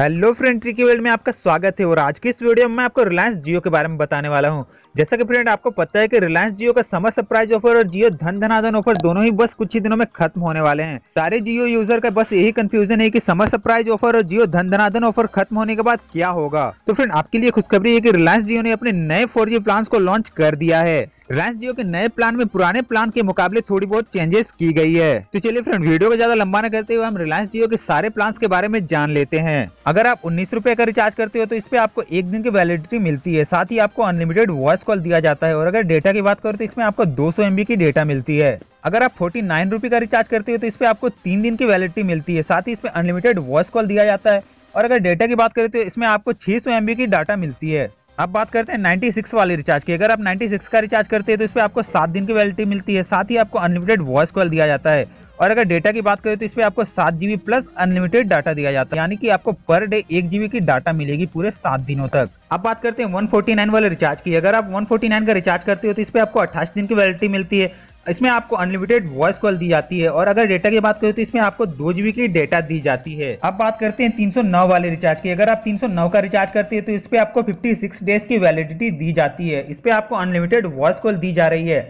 hello friend tricky world में आपका स्वागत है और आज की इस वीडियो में मैं आपको रिलायंस जियो के बारे में बताने वाला हूं जैसा कि फ्रेंड आपको पता है कि रिलायंस जियो का समर सरप्राइज ऑफर और जियो धन धनाधन ऑफर दोनों ही बस कुछ ही दिनों में खत्म होने वाले हैं सारे जियो यूजर का बस यही कंफ्यूजन है कि समर सरप्राइज ऑफर और जियो धन धनाधन ऑफर खत्म होने के बाद क्या होगा तो फ्रेंड आपके लिए खुशखबरी है कि रिलायंस जियो ने अपने नए फोर प्लान को लॉन्च कर दिया है रिलायंस जियो के नए प्लान में पुराने प्लान के मुकाबले थोड़ी बहुत चेंजेस की गई है तो चलिए फ्रेंड वीडियो को ज्यादा लंबा न करते हुए हम रिलायंस जियो के सारे प्लान के बारे में जान लेते हैं अगर आप उन्नीस रूपए का रिचार्ज करते हो तो इस पे आपको एक दिन की वैलिडिटी मिलती है साथ ही आपको अनलिमिटेड वॉइस कॉल दिया जाता है और अगर डेटा की बात करो तो इसमें आपको दो सौ की डेटा मिलती है अगर आप फोर्टी नाइन का रिचार्ज करते हो तो इस पर आपको तीन दिन की वैलिडिटी मिलती है साथ ही इसमें अनलिमिटेड वॉइस कॉल दिया जाता है और अगर डेटा की बात करें तो इसमें आपको छह सौ की डाटा मिलती है अब बात करते हैं 96 वाले रिचार्ज की अगर आप 96 का रिचार्ज करते हैं तो इस पर आपको सात दिन की वैलिडिटी मिलती है साथ ही आपको अनलिमिटेड वॉइस कॉल दिया जाता है और अगर डेटा की बात करें तो इस पर आपको सात जीबी प्लस अनलिमिटेड डाटा दिया जाता है यानी कि आपको पर डे एक जीबी की डाटा मिलेगी पूरे सात दिनों तक अब बात करते हैं 149 वाले रिचार्ज की अगर आप 149 का रिचार्ज करते हो तो इस पर आपको अट्ठाईस दिन की वैलिडिटी मिलती है इसमें आपको अनलिमिटेड वॉइस कॉल दी जाती है और अगर डेटा की बात करें तो इसमें आपको दो जीबी की डेटा दी जाती है अब बात करते हैं नौ वाले रिचार्ज की अगर आप नौ का रिचार्ज करते हैं तो इस पर आपको सिक्स डेज की वैलिडिटी दी जाती है इस पर आपको अनलिमिटेड वॉइस कॉल दी जा रही है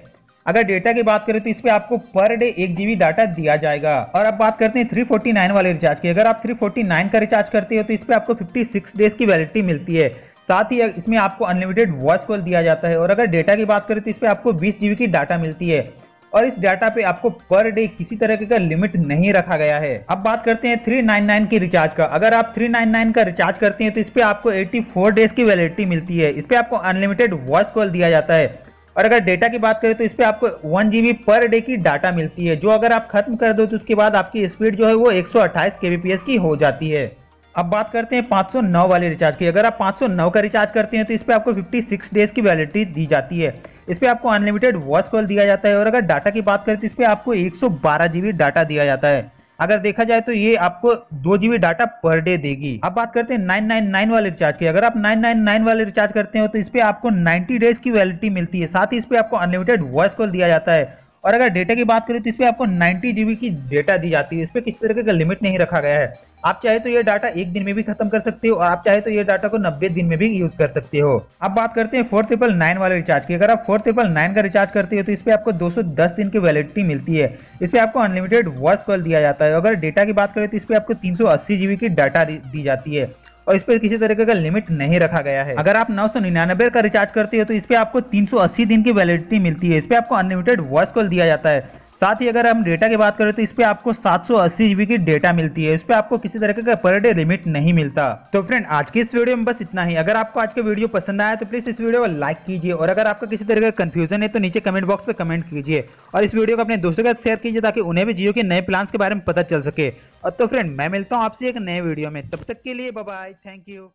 अगर डेटा की बात करें तो इस पर आपको पर डे एक जीबी डाटा दिया जाएगा और अब बात करते हैं 349 वाले रिचार्ज की अगर आप 349 का रिचार्ज करते हो तो इस पर आपको 56 डेज की वैलिडिटी मिलती है साथ ही इसमें आपको अनलिमिटेड वॉइस कॉल दिया जाता है और अगर डेटा की बात करें तो इस आपको बीस जीबी की डाटा मिलती है और इस डाटा पे आपको पर डे किसी तरह का लिमिट नहीं रखा गया है अब बात करते हैं थ्री नाइन नाइन के रिचार्ज का अगर आप थ्री नाइन नाइन का रिचार्ज करते हैं तो इस पर आपको एट्टी फोर डेज की वैलिडिटी मिलती है इस पर आपको अनलिमिटेड वॉइस कॉल दिया जाता है और अगर डेटा की बात करें तो इस पर आपको वन जी पर डे की डाटा मिलती है जो अगर आप खत्म कर दो तो उसके बाद आपकी स्पीड जो है वो पी एस की हो जाती है अब बात करते हैं 509 वाले रिचार्ज की अगर आप 509 का रिचार्ज करते हैं तो इस पर आपको 56 डेज की वैलिडिटी दी जाती है इस पर आपको अनलिमिटेड वॉइस कॉल दिया जाता है और अगर डाटा की बात करें तो इस पर आपको एक सौ डाटा दिया जाता है अगर देखा जाए तो ये आपको दो जीबी डाटा पर डे देगी अब बात करते हैं 999 वाले रिचार्ज की अगर आप 999 वाले रिचार्ज करते हो तो इस पर आपको 90 डेज की वैलिडिटी मिलती है साथ ही इस पर आपको अनलिमिटेड वॉइस कॉल दिया जाता है और अगर डेटा की बात करें तो इस पर आपको नाइन्टी जीबी की डेटा दी जाती है इस पर किसी तरह का लिमिट नहीं रखा गया है आप चाहे तो ये डाटा एक दिन में भी खत्म कर सकते हो और आप चाहे तो ये डाटा को 90 दिन में भी यूज कर सकते हो अब बात करते हैं फोर ट्रिपल नाइन वाले रिचार्ज की अगर आप फोर ट्रिपल नाइन का रिचार्ज करते हो तो इस पर आपको 210 दिन की वैलिडिटी मिलती है इस पर आपको अनलिमिटेड वॉइस कॉल दिया जाता है अगर डेटा की बात करें तो इस पर आपको तीन सौ की डाटा दी जाती है और इस पर किसी तरीके का लिमिट नहीं रखा गया है अगर आप नौ का रिचार्ज करते हो तो इस पर आपको 380 दिन की वैलिडिटी मिलती है इस पर आपको अनलिमिटेड वॉइस कॉल दिया जाता है साथ ही अगर हम डेटा की बात करें तो इस पर आपको सात सौ की डेटा मिलती है इस पर आपको किसी तरह का पर डे लिमिट नहीं मिलता तो फ्रेंड आज की इस वीडियो में बस इतना ही अगर आपको आज का वीडियो पसंद आया तो प्लीज इस वीडियो को लाइक कीजिए और अगर आपका किसी तरह का कंफ्यूजन है तो नीचे कमेंट बॉक्स पर कमेंट कीजिए और इस वीडियो को अपने दोस्तों के साथ शेयर कीजिए ताकि उन्हें भी जियो के नए प्लान के बारे में पता चल सके और तो फ्रेंड मैं मिलता हूँ आपसे एक नए वीडियो में तब तक के लिए बाय थैंक यू